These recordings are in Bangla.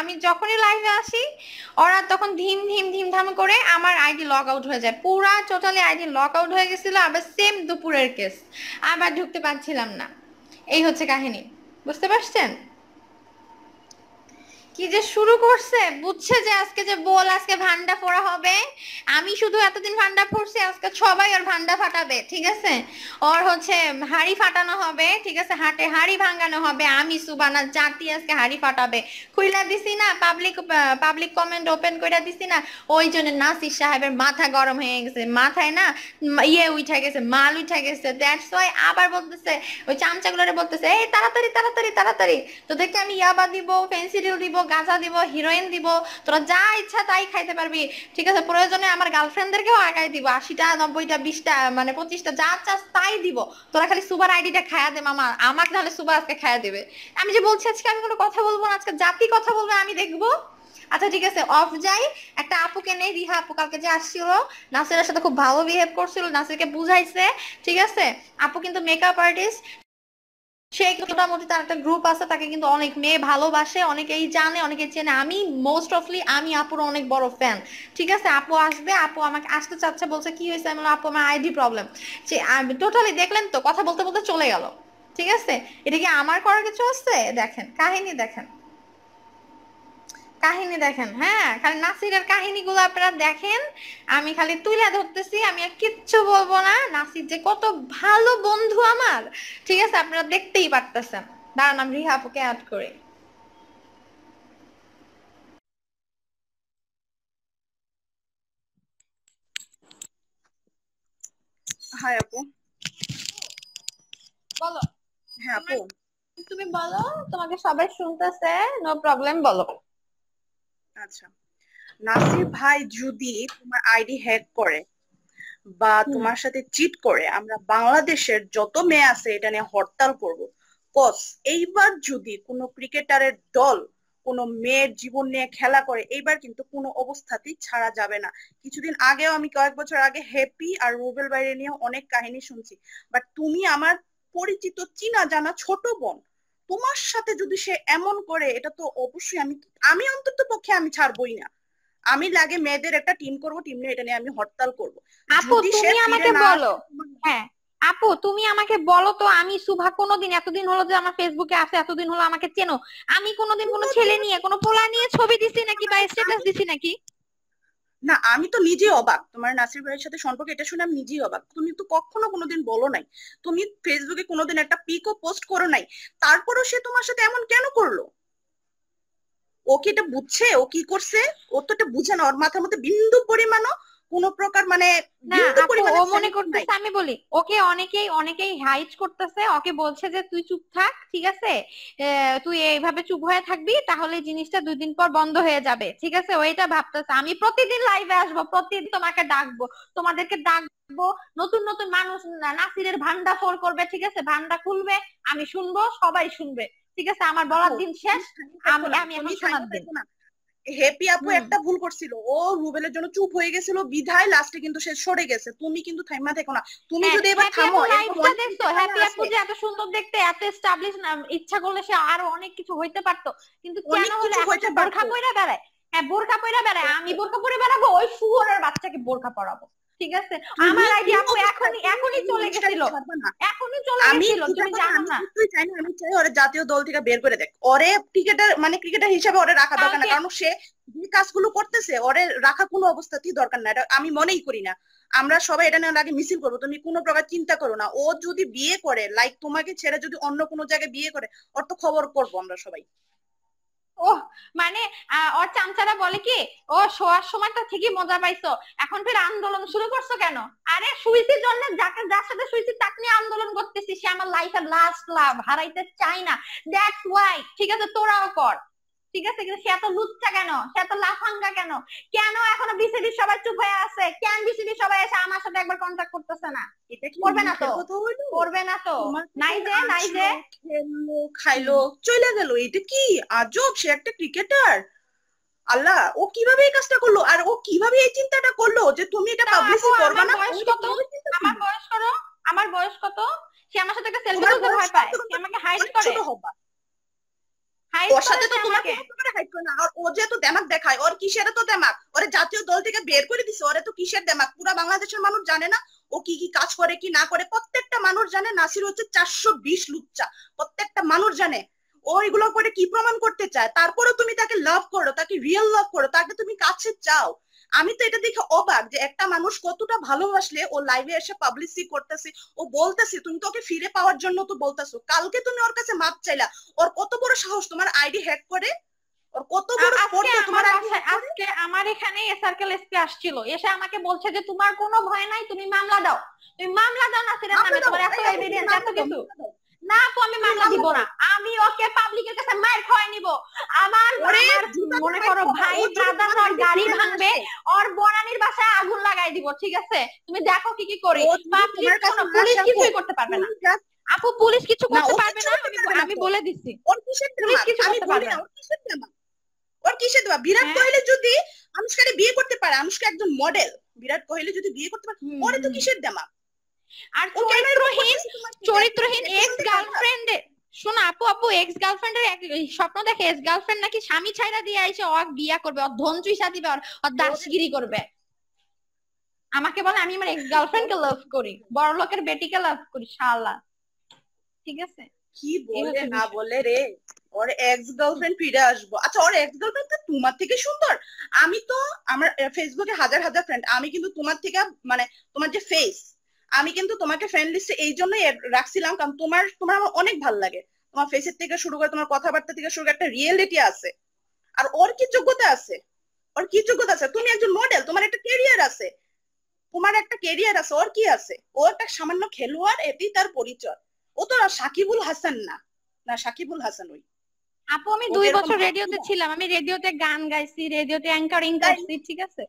আমি যখনই লাইভে আসি ওরা তখন ধিম ধিম ধিম ধাম করে আমার আইডি লগ আউট হয়ে যায় পুরা টোটালি আইডি লগ আউট হয়ে গেছিল আবার সেম দুপুরের কেস আবার ঢুকতে পারছিলাম না এই হচ্ছে কাহিনী বুঝতে পারছেন কি যে শুরু করছে বুঝছে যে আজকে যে বল আজকে ভান্ডা ফোড়া হবে আমি শুধু এতদিন ভান্ডা ফোড়ছি আজকে সবাই ওর ভান্ডা ফাটাবে ঠিক আছে ওর হচ্ছে হাড়ি ফাটানো হবে ঠিক আছে হাটে হাড়ি ভাঙানো হবে আমি সুবানা জাতি আজকে হাড়ি ফাটাবে খুইলা দিছি না পাবলিক পাবলিক কমেন্ট ওপেন করে দিছি না ওই জন্য নাসির সাহেবের মাথা গরম হয়ে গেছে মাথায় না ইয়ে উঠে গেছে মাল উঠে গেছে দ্যাটস ওয়াই আবার বলতেছে ওই চামচাগুলোরে বলতেছে এই তাড়াতাড়ি তাড়াতাড়ি তাড়াতাড়ি তোদেরকে আমি ইয়াবা দিব পেন্সিল দিব গাঁজা দিব হিরোইন দিব তোরা যা ইচ্ছা তাই খাইতে পারবি ঠিক আছে প্রয়োজনে আমার গার্লফ্রেন্ডদেরকেও আগায় দিব আশিটা নব্বইটা বিশটা মানে পঁচিশটা যা চাস তাই দিব তোরা খালি সুপার আইডিটা খায়া দে মামা আমাকে তাহলে সুপার আজকে খায়া দেবে আমি যে বলছি আজকে আমি কোনো কথা বলবো না আজকে জাতি কথা বলবে আমি দেখবো আচ্ছা ঠিক আছে অফ যাই একটা আপুকে নেই রিহা আপু কালকে যে আসছিল নাসিরের সাথে খুব ভালো বিহেভ করছিল নাসিরকে বুঝাইছে ঠিক আছে আপু কিন্তু মেকআপ আর্টিস্ট সেই মোটামুটি তার একটা গ্রুপ আছে তাকে কিন্তু অনেক মেয়ে ভালোবাসে অনেকেই জানে অনেকে চেনে আমি মোস্ট অফলি আমি আপুর অনেক বড় ফ্যান ঠিক আছে আপু আসবে আপু আমাকে আসতে চাচ্ছে বলছে কি হয়েছে আমি আপু আমার আইডি প্রবলেম যে টোটালি দেখলেন তো কথা বলতে বলতে চলে গেল ঠিক আছে এটা কি আমার করার কিছু আছে দেখেন কাহিনী দেখেন কাহিনী দেখেন হ্যাঁ খালি নাসিরের গুলো আপনারা দেখেন আমি খালি তুলে ধরতেছি আমি আর কিচ্ছু বলবো না নাসির যে কত ভালো বন্ধু আমার ঠিক আছে আপনারা দেখতেই পারতেছেন দাঁড়ান আমি রিহা আপুকে অ্যাড করি আপু বলো হ্যাঁ আপু তুমি বলো তোমাকে সবাই শুনতেছে নো প্রবলেম বলো আচ্ছা নাসির ভাই যদি তোমার আইডি হ্যাক করে বা তোমার সাথে চিট করে আমরা বাংলাদেশের যত মেয়ে আছে এটা নিয়ে হরতাল করব কস এইবার যদি কোনো ক্রিকেটারের দল কোনো মেয়ের জীবন নিয়ে খেলা করে এইবার কিন্তু কোনো অবস্থাতেই ছাড়া যাবে না কিছুদিন আগেও আমি কয়েক বছর আগে হ্যাপি আর রুবেল বাইরে নিয়ে অনেক কাহিনী শুনছি বাট তুমি আমার পরিচিত চিনা জানা ছোট বোন তোমার সাথে যদি সে এমন করে এটা তো অবশ্যই আমি আমি অন্তত পক্ষে আমি ছাড়বই না আমি লাগে মেয়েদের একটা টিম করব টিম নিয়ে এটা নিয়ে আমি হরতাল করব আপু তুমি আমাকে বলো হ্যাঁ আপু তুমি আমাকে বলো তো আমি সুভা কোনদিন এতদিন হলো যে আমার ফেসবুকে আছে এতদিন হলো আমাকে চেনো আমি কোনোদিন কোনো ছেলে নিয়ে কোনো পোলা নিয়ে ছবি দিছি নাকি বা স্ট্যাটাস দিছি নাকি না আমি তো নিজেই অবাক তোমার নাসির ভাইয়ের সাথে সম্পর্কে এটা শুনে আমি নিজেই অবাক তুমি তো কখনো কোনোদিন বলো নাই তুমি ফেসবুকে কোনোদিন একটা পিকও পোস্ট করো নাই তারপরও সে তোমার সাথে এমন কেন করলো ও কি এটা বুঝছে ও কি করছে ও তো এটা বুঝে না ওর মাথার মধ্যে বিন্দু পরিমাণও কোনো প্রকার মানে ও মনে করতেছে আমি বলি ওকে অনেকেই অনেকেই হাইট করতেছে ওকে বলছে যে তুই চুপ থাক ঠিক আছে তুই এইভাবে চুপ হয়ে থাকবি তাহলে জিনিসটা দুদিন পর বন্ধ হয়ে যাবে ঠিক আছে ওইটা ভাবতেছে আমি প্রতিদিন লাইভে আসবো প্রতিদিন তোমাকে ডাকবো তোমাদেরকে ডাকবো নতুন নতুন মানুষ নাসিরের ভান্ডা ফোর করবে ঠিক আছে ভান্ডা খুলবে আমি শুনবো সবাই শুনবে ঠিক আছে আমার বলার দিন শেষ আমি আমি এখন শোনার দিন হেপি আপু একটা ভুল করছিল ও রুবেলের জন্য চুপ হয়ে গেছিল বিধায় লাস্টে কিন্তু সে সরে গেছে তুমি কিন্তু থাইমা থেকো না তুমি হ্যাঁ, যদি এবার থামো দেখছো হ্যাপি আপু যে এত সুন্দর দেখতে এত এস্টাবলিশ ইচ্ছা করলে সে আরো অনেক কিছু হইতে পারতো কিন্তু কেন হলো পারত বোরখা পরে বেড়ায় হ্যাঁ বোরখা পরে বেড়ায় আমি বোরখা পরে বেড়াবো ওই শুয়োরের বাচ্চাকে বোরখা পরাবো ঠিক আছে আমার আইডি আপু এখনই এখনই চলে গেছিল এখনই চলে গেছিল তুমি জানো না তুই আমি চাই ওরে জাতীয় দল থেকে বের করে দেখ ওরে ক্রিকেটার মানে ক্রিকেটার হিসেবে ওরে রাখা দরকার না কারণ সে যে কাজগুলো করতেছে ওরে রাখা কোনো অবস্থাতেই দরকার না এটা আমি মনেই করি না আমরা সবাই এটা নিয়ে আগে মিছিল করবো তুমি কোনো প্রকার চিন্তা করো না ও যদি বিয়ে করে লাইক তোমাকে ছেড়ে যদি অন্য কোনো জায়গায় বিয়ে করে ওর তো খবর করবো আমরা সবাই ও মানে ওর চামচারা বলে কি ও শোয়ার সময়টা ঠিকই মজা পাইছো এখন ফের আন্দোলন শুরু করছো কেন আরে সুইসির জন্য যাকে যার সাথে সুইসি তাক নিয়ে আন্দোলন করতেছি সে আমার লাইফের লাস্ট লাভ হারাইতে চাই না দ্যাটস ওয়াই ঠিক আছে তোরাও কর ঠিক আছে কিন্তু সে এত লুচ্চা কেন সে এত লাফাঙ্গা কেন কেন এখনো বিসিবি সবাই চুপ হয়ে আছে কেন বিসিবি সবাই এসে আমার সাথে একবার কন্ট্যাক্ট করতেছে না করবে না তো করবে না তো নাই যে নাই যে খাইলো চলে গেল এটা কি আজব সে একটা ক্রিকেটার আল্লাহ ও কিভাবে এই কাজটা করলো আর ও কিভাবে এই চিন্তাটা করলো যে তুমি এটা পাবলিসি করবে না আমার বয়স কত আমার বয়স কত আমার বয়স কত সে আমার সাথে একটা সেলফি তুলতে ভয় পায় সে আমাকে হাইড করে তো দেমাক দেখায় ওর কিসের তো দেমাক জাতীয় দল থেকে বের করে দিছে তো কিসের দেমাক পুরা বাংলাদেশের মানুষ জানে না ও কি কি কাজ করে কি না করে প্রত্যেকটা মানুষ জানে নাসির হচ্ছে চারশো বিশ প্রত্যেকটা মানুষ জানে ও করে কি প্রমাণ করতে চায় তারপরে তুমি তাকে লাভ করো তাকে রিয়েল লাভ করো তাকে তুমি কাছে চাও আমি তো এটা দেখে অবাক যে একটা মানুষ কতটা ভালোবাসলে ও লাইভে এসে পাবলিসি করতেছে ও বলতেছে তুমি তো ওকে ফিরে পাওয়ার জন্য তো বলতেছো কালকে তুমি ওর কাছে মাপ চাইলা ওর কত বড় সাহস তোমার আইডি হ্যাক করে আমি মামলা দিব না ওকে পাবলিকের কাছে মার খাওয়াই নিব আমার মনে করো ভাই ব্রাদার ওর গাড়ি ভাঙবে ওর বনানির বাসায় আগুন লাগাই দিব ঠিক আছে তুমি দেখো কি কি করে পুলিশ কিছুই করতে পারবে না আপু পুলিশ কিছু করতে পারবে না আমি বলে দিছি ওর কিসের পুলিশ কিছু করতে পারবে না ওর কিসের ওর কিসের দেবা বিরাট হ্যাঁ। কোহলি যদি আনুষ্কারে বিয়ে করতে পারে আনুষ্কা একজন মডেল বিরাট কোহলি যদি বিয়ে করতে পারে ওরে তো কিসের দেমা আর চরিত্রহীন চরিত্রহীন এক্স গার্লফ্রেন্ড শোনো আপু আপু এক্স গার্লফ্রেন্ডের স্বপ্ন দেখে এক্স গার্লফ্রেন্ড নাকি স্বামী ছাইরা দিয়ে আইসে অক বিয়া করবে ও ধন চুইসা দিবে ও দাসগিরি করবে আমাকে বলে আমি আমার এক্স গার্লফ্রেন্ডকে লাভ করি বড় লোকের বেটিকে লাভ করি শালা ঠিক আছে কি বলে না বলে রে ওর এক্স গার্লফ্রেন্ড ফিরে আসবো আচ্ছা ওর এক্স গার্লফ্রেন্ড তো তোমার থেকে সুন্দর আমি তো আমার ফেসবুকে হাজার হাজার ফ্রেন্ড আমি কিন্তু তোমার থেকে মানে তোমার যে ফেস আমি কিন্তু তোমাকে ফ্রেন্ড লিস্টে এই জন্যই রাখছিলাম কারণ তোমার তোমার আমার অনেক ভাল লাগে তোমার ফেসের থেকে শুরু করে তোমার কথাবার্তা থেকে শুরু করে একটা রিয়েলিটি আছে আর ওর কি যোগ্যতা আছে ওর কি যোগ্যতা আছে তুমি একজন মডেল তোমার একটা কেরিয়ার আছে তোমার একটা কেরিয়ার আছে ওর কি আছে ও একটা সামান্য খেলোয়াড় এটি তার পরিচয় ও তো সাকিবুল হাসান না না সাকিবুল হাসান ওই আপু আমি দুই বছর রেডিওতে ছিলাম আমি রেডিওতে গান গাইছি রেডিওতে অ্যাঙ্কারিং করছি ঠিক আছে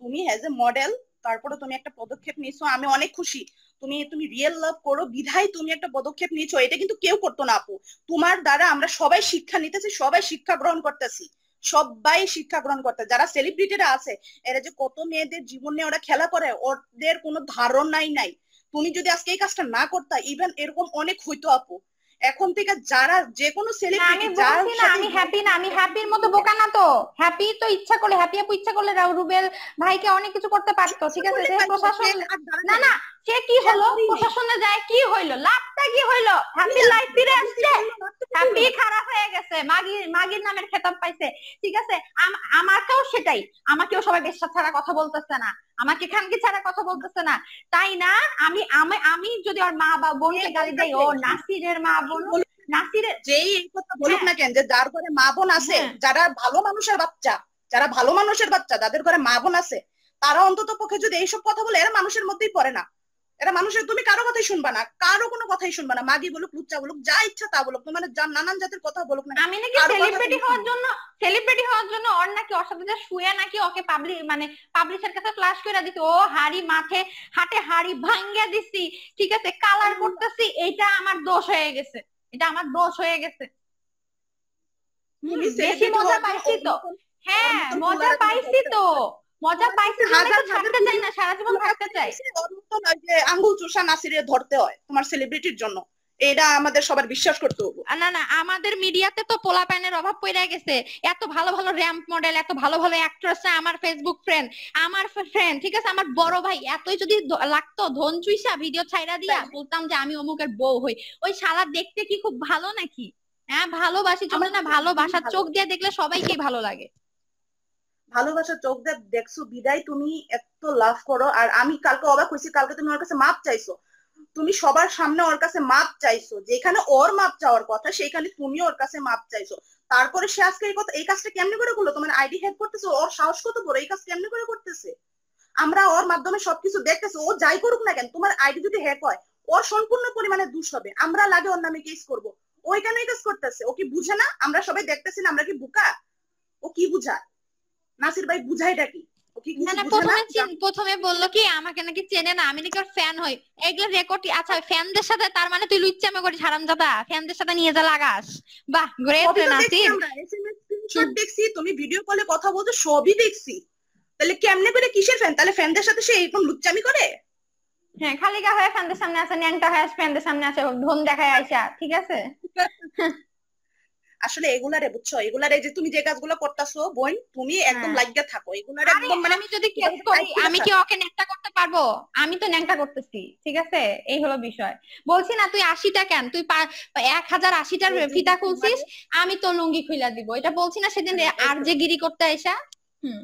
তুমি হ্যাজ এ মডেল তারপরে তুমি একটা পদক্ষেপ নিয়েছো আমি অনেক খুশি তুমি তুমি রিয়েল লাভ করো বিধায় তুমি একটা পদক্ষেপ নিয়েছো এটা কিন্তু কেউ করতো না আপু তোমার দ্বারা আমরা সবাই শিক্ষা নিতেছি সবাই শিক্ষা গ্রহণ করতেছি সবাই শিক্ষা গ্রহণ করতে যারা সেলিব্রিটিরা আছে এরা যে কত মেয়েদের জীবন নিয়ে ওরা খেলা করে ওদের কোনো ধারণাই নাই তুমি যদি আজকে এই কাজটা না করতা ইভেন এরকম অনেক হইতো আপু এখন থেকে যারা যে কোনো সেলিব্রিটি যার আমি হ্যাপি না আমি হ্যাপির মতো বোকা না তো হ্যাপি তো ইচ্ছা করলে হ্যাপি আপু ইচ্ছা করলে রুবেল ভাইকে অনেক কিছু করতে পারতো ঠিক আছে প্রশাসন না না সে কি হলো প্রশাসনে যায় কি হইলো লাভটা কি হইলো লাইফ ফিরে আসছে হ্যাপি খারাপ হয়ে গেছে মাগি মাগির নামের খেতাব পাইছে ঠিক আছে আমাকেও সেটাই আমাকেও সবাই ছাড়া কথা বলতেছে না আমাকে খানকে ছাড়া কথা বলতেছে না তাই না আমি আমি আমি যদি ওর মা বা বোনকে গালি দেয় ও নাসিরের মা বোন নাসিরের যেই এই কথা বলুক হ্যাঁ। না কেন যে যার ঘরে মা বোন আছে হ্যাঁ। যারা ভালো মানুষের বাচ্চা যারা ভালো মানুষের বাচ্চা যাদের ঘরে মা বোন আছে তারা অন্তত পক্ষে যদি এইসব কথা বলে এরা মানুষের মধ্যেই পড়ে না এটা মানুষের তুমি কারো কথাই শুনবা না কারো কোনো কথাই শুনবা না মাগি বলুক লুচ্চা বলুক যা ইচ্ছা তা বলুক তোমার নানান জাতের কথা বলুক না আমি নাকি সেলিব্রিটি হওয়ার জন্য সেলিব্রিটি হওয়ার জন্য ওর নাকি ওর সাথে শুয়ে নাকি ওকে পাবলিক মানে পাবলিশের কাছে ফ্লাশ করে দিছি ও হাড়ি মাঠে হাটে হাড়ি ভাঙ্গা দিছি ঠিক আছে কালার করতেছি এটা আমার দোষ হয়ে গেছে এটা আমার দোষ হয়ে গেছে বেশি হ্যাঁ, মজা পাইছি তো হ্যাঁ মজা পাইছি তো মজা পাইছি হাজার থাকতে চাই না সারা জীবন থাকতে চাই যে আঙ্গুল চুষা নাসিরে ধরতে হয় তোমার সেলিব্রিটির জন্য এটা আমাদের সবার বিশ্বাস করতে হবে না না আমাদের মিডিয়াতে তো পোলা প্যানের অভাব পড়ে গেছে এত ভালো ভালো র্যাম্প মডেল এত ভালো ভালো অ্যাক্ট্রেস আমার ফেসবুক ফ্রেন্ড আমার ফ্রেন্ড ঠিক আছে আমার বড় ভাই এতই যদি লাগতো ধন চুইসা ভিডিও ছাইরা দিয়া বলতাম যে আমি অমুকের বউ হই ওই শালা দেখতে কি খুব ভালো নাকি হ্যাঁ ভালোবাসি চলে না ভালোবাসার চোখ দিয়ে দেখলে সবাইকেই ভালো লাগে ভালোবাসা চোখ দেখ দেখছো বিদায় তুমি এত লাভ করো আর আমি কালকে অবাক হয়েছি কালকে তুমি ওর কাছে মাপ চাইছো তুমি সবার সামনে ওর কাছে মাপ চাইছো যেখানে ওর মাপ চাওয়ার কথা সেখানে তুমি ওর কাছে মাপ চাইছো তারপরে সে আজকে এই কথা এই কাজটা কেমনে করে করলো তোমার আইডি হেল্প করতেছে ওর সাহস কত বড় এই কাজ কেমনে করে করতেছে আমরা ওর মাধ্যমে সবকিছু দেখতেছি ও যাই করুক না কেন তোমার আইডি যদি হ্যাক হয় ওর সম্পূর্ণ পরিমাণে দুষ হবে আমরা লাগে ওর নামে কেস করবো ওই কেন এই কাজ করতেছে ও কি বুঝে না আমরা সবাই দেখতেছি না আমরা কি বুকা ও কি বুঝায় নাসির ভাই বুঝাইটা কি প্রথমে বললো কি আমাকে নাকি চেনে না আমি নাকি ওর ফ্যান হই এগুলো রেকর্ড আচ্ছা ফ্যানদের সাথে তার মানে তুই লুচ্চামে করিস হারামজাদা ফ্যানদের সাথে নিয়ে যা লাগাস বাহ গ্রেট নাসির দেখছি তুমি ভিডিও কলে কথা বলছো সবই দেখছি তাহলে কেমনে করে কিসের ফ্যান তাহলে ফ্যানদের সাথে সে এরকম লুচ্চামি করে হ্যাঁ খালি গা হয় ফ্যানদের সামনে আসে ন্যাংটা হয়ে ফ্যানদের সামনে আসে ধুম দেখায় আইসা ঠিক আছে আসলে এগুলারে বুঝছো এগুলারে যে তুমি যে কাজগুলো করতেছো বোন তুমি একদম হ্যাঁ। লাগিয়া থাকো এগুলার একদম মানে আমি যদি কেউ করি আমি কি ওকে ন্যাংটা করতে পারবো আমি তো ন্যাংটা করতেছি ঠিক আছে এই হলো বিষয় বলছি না তুই আশিটা কেন তুই এক হাজার আশিটার ফিতা খুলছিস আমি তো লুঙ্গি খুইলা দিব এটা বলছি না সেদিন আর যে গিরি করতে আইসা হুম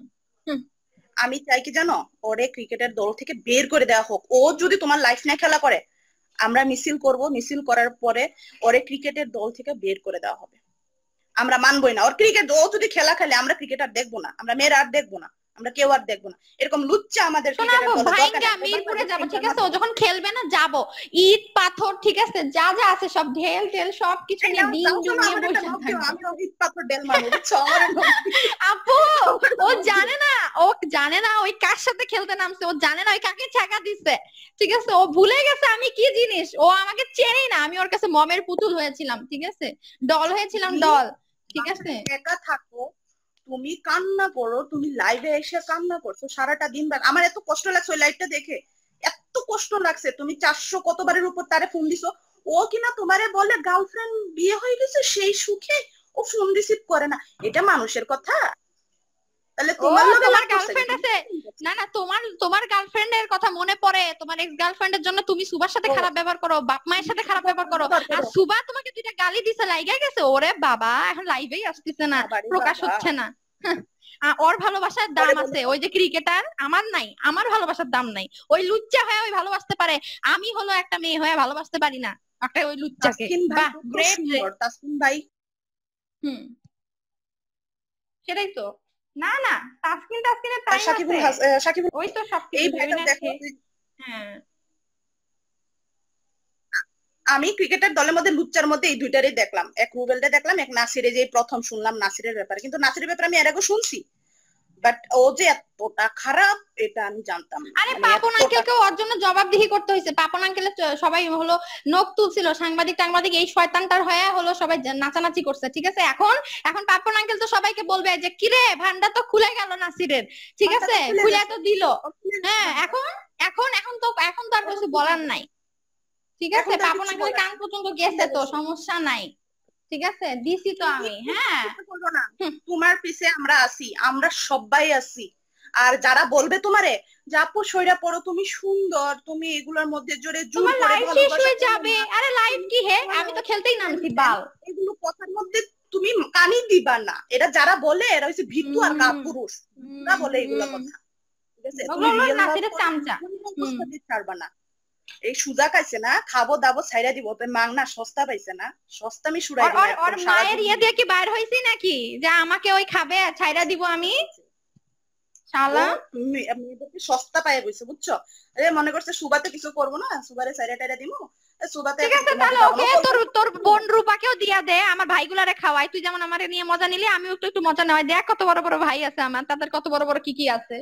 আমি চাই কি জানো ওরে ক্রিকেটের দল থেকে বের করে দেওয়া হোক ও যদি তোমার লাইফ না খেলা করে আমরা মিছিল করব মিছিল করার পরে ওরে ক্রিকেটের দল থেকে বের করে দেওয়া হবে আমরা মানবই না ওর ক্রিকেট ও যদি খেলা খেলে আমরা ক্রিকেট আর দেখবো না আমরা মেয়েরা আর দেখবো না আমরা কেউ আর দেখবো না এরকম লুচ্চা আমাদের মিরপুরে যাবো ঠিক আছে ও যখন খেলবে না যাব ইট পাথর ঠিক আছে যা যা আছে সব ঢেল টেল সব কিছু নিয়ে দিন জমিয়ে বসে ইট পাথর ঢেল আপু ও জানে না ও জানে না ওই কার সাথে খেলতে নামছে ও জানে না ওই কাকে ছাকা দিছে ঠিক আছে ও ভুলে গেছে আমি কি জিনিস ও আমাকে চেনেই না আমি ওর কাছে মমের পুতুল হয়েছিলাম ঠিক আছে দল হয়েছিলাম দল ঠিক আছে একা থাকো তুমি কান্না করো তুমি লাইভে এসে কান্না করছো সারাটা দিন আমার এত কষ্ট লাগছে ওই লাইভটা দেখে এত কষ্ট লাগছে তুমি চারশো কতবারের উপর তারে ফোন দিছো ও কিনা তোমারে বলে গার্লফ্রেন্ড বিয়ে হয়ে গেছে সেই সুখে ও ফোন রিসিভ করে না এটা মানুষের কথা তাহলে তোমার আমার গার্লফ্রেন্ড আছে না না তোমার তোমার গার্লফ্রেন্ড এর কথা মনে পড়ে তোমার এক্স গার্লফ্রেন্ড এর জন্য তুমি সুবার সাথে খারাপ ব্যবহার করো বাপ মায়ের সাথে খারাপ ব্যবহার করো আর সুবা তোমাকে দুইটা গালি দিছে লাইগা গেছে ওরে বাবা এখন লাইভেই আসতেছে না প্রকাশ হচ্ছে না ওর ভালোবাসার দাম আছে ওই যে ক্রিকেটার আমার নাই আমার ভালোবাসার দাম নাই ওই লুচ্চা হয়ে ওই ভালোবাসতে পারে আমি হলো একটা মেয়ে হয়ে ভালোবাসতে পারি না একটা ওই লুচ্চাকে বাহ ভাই হুম সেটাই তো না না তাসকিন তাসকিনের সাকিবুল সাকিবুল ওই তো হ্যাঁ। আমি ক্রিকেটের দলের মধ্যে লুচ্চার মধ্যে এই দুইটারই দেখলাম এক রুবেলটা দেখলাম এক নাসিরে যে প্রথম শুনলাম নাসিরের ব্যাপারে কিন্তু নাসিরের ব্যাপারে আমি এর আগে শুনছি বাট ও যে এতটা খারাপ এটা আমি জানতাম আরে মানে পাপন আঙ্কেলকে ওর জন্য জবাবদিহি করতে হয়েছে পাপন আঙ্কেল সবাই হলো নখ তুলছিল সাংবাদিক টাংবাদিক এই শয়তানটার হয়ে হলো সবাই নাচানাচি করছে ঠিক আছে এখন এখন পাপন আঙ্কেল তো সবাইকে বলবে যে কিরে ভান্ডা তো খুলে গেল নাসিরের ঠিক আছে খুলে তো দিল হ্যাঁ এখন এখন এখন তো এখন তো আর কিছু বলার নাই ঠিক আছে পাপন আঙ্কেলের কান পর্যন্ত গেছে তো সমস্যা নাই ঠিক আছে দিছি তো আমি হ্যাঁ তোমার পিছে আমরা আছি আমরা সবাই আছি আর যারা বলবে তোমারে যে আপু সইরা পড়ো তুমি সুন্দর তুমি এগুলোর মধ্যে জোরে তোমার লাইফ শেষ হয়ে যাবে আরে লাইফ কি হে আমি তো খেলতেই নামছি বাল এগুলো কথার মধ্যে তুমি কানই দিবা না এটা যারা বলে এরা হচ্ছে ভিতু আর কাপুরুষ না বলে এগুলো কথা ঠিক আছে তুমি রিয়েল না ছাড়বা না এই সুজা খাইছে না খাবো দাবো ছাইরা দিব তো মাং না সস্তা পাইছে না সস্তা আমি সুরাই আর মায়ের ইয়া ইয়ে দিয়ে কি বাইর হইছি নাকি যে আমাকে ওই খাবে আর ছাইরা দিব আমি শালা মেয়েদেরকে সস্তা পায়ে বইছে বুঝছো আরে মনে করছে সুবাতে কিছু করব না সুবারে ছাইরা টাইরা দিমু সুবাতে ঠিক আছে তাহলে ওকে তোর তোর বোন রূপাকেও দিয়া দে আমার ভাইগুলারে খাওয়াই তুই যেমন আমারে নিয়ে মজা নিলি আমিও একটু একটু মজা নেওয়াই দেখ কত বড় বড় ভাই আছে আমার তাদের কত বড় বড় কি কি আছে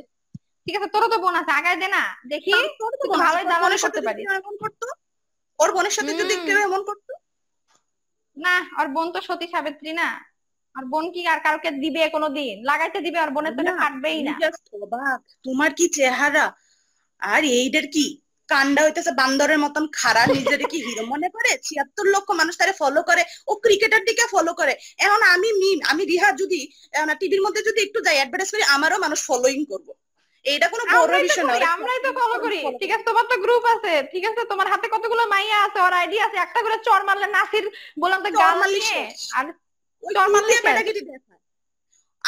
ঠিক আছে তোরও তো বোন আছে আগায় দে না দেখি ভালোই দালালি করতে পারি ওর বোনের সাথে যদি কেউ এমন করতো না ওর বোন তো সতী সাবিত্রী না আর বোন কি আর কাউকে দিবে কোনোদিন লাগাইতে দিবে আর বোনের তো কাটবেই না তোমার কি চেহারা আর এইটার কি কান্ডা হইতেছে বান্দরের মতন খারাপ নিজের কি হিরো মনে করে ছিয়াত্তর লক্ষ মানুষ তারে ফলো করে ও ক্রিকেটার দিকে ফলো করে এখন আমি মিম আমি রিহা যদি টিভির মধ্যে যদি একটু যাই অ্যাডভার্টাইজ করি আমারও মানুষ ফলোইং করবো এটা কোনো বড় বিষয় না আমরাই তো ফলো করি ঠিক আছে তোমার তো গ্রুপ আছে ঠিক আছে তোমার হাতে কতগুলো মাইয়া আছে ওর আইডি আছে একটা করে চর মারলে নাসির বললাম তো গাল নিয়ে আর চর মারলে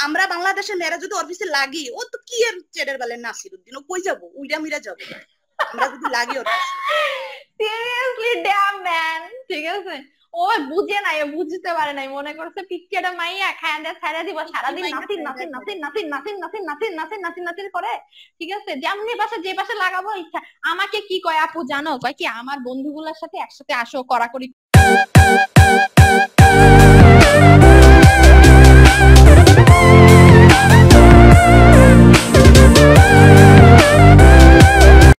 আমরা বাংলাদেশের মেয়েরা যদি অফিসে লাগি ও তো কি এর চেডের বেলে নাসির উদ্দিন ও কই যাবো উইরা মিরা যাবো আমরা যদি লাগি ওর সিরিয়াসলি ড্যাম ম্যান ঠিক আছে ও বুঝে নাই ও বুঝতে পারে নাই মনে করছে পিচ্ছেটা মাইয়া খায়ান্ডা ছাড়া দিব সারাদিন নাচিন নাচিন নাচিন নাচিন নাচিন নাচিন নাচিন নাচিন নাচিন নাচিন করে ঠিক আছে যেমনি পাশে যে পাশে লাগাবো ইচ্ছা আমাকে কি কয় আপু জানো কয় কি আমার বন্ধুগুলোর সাথে একসাথে আসো করাকরি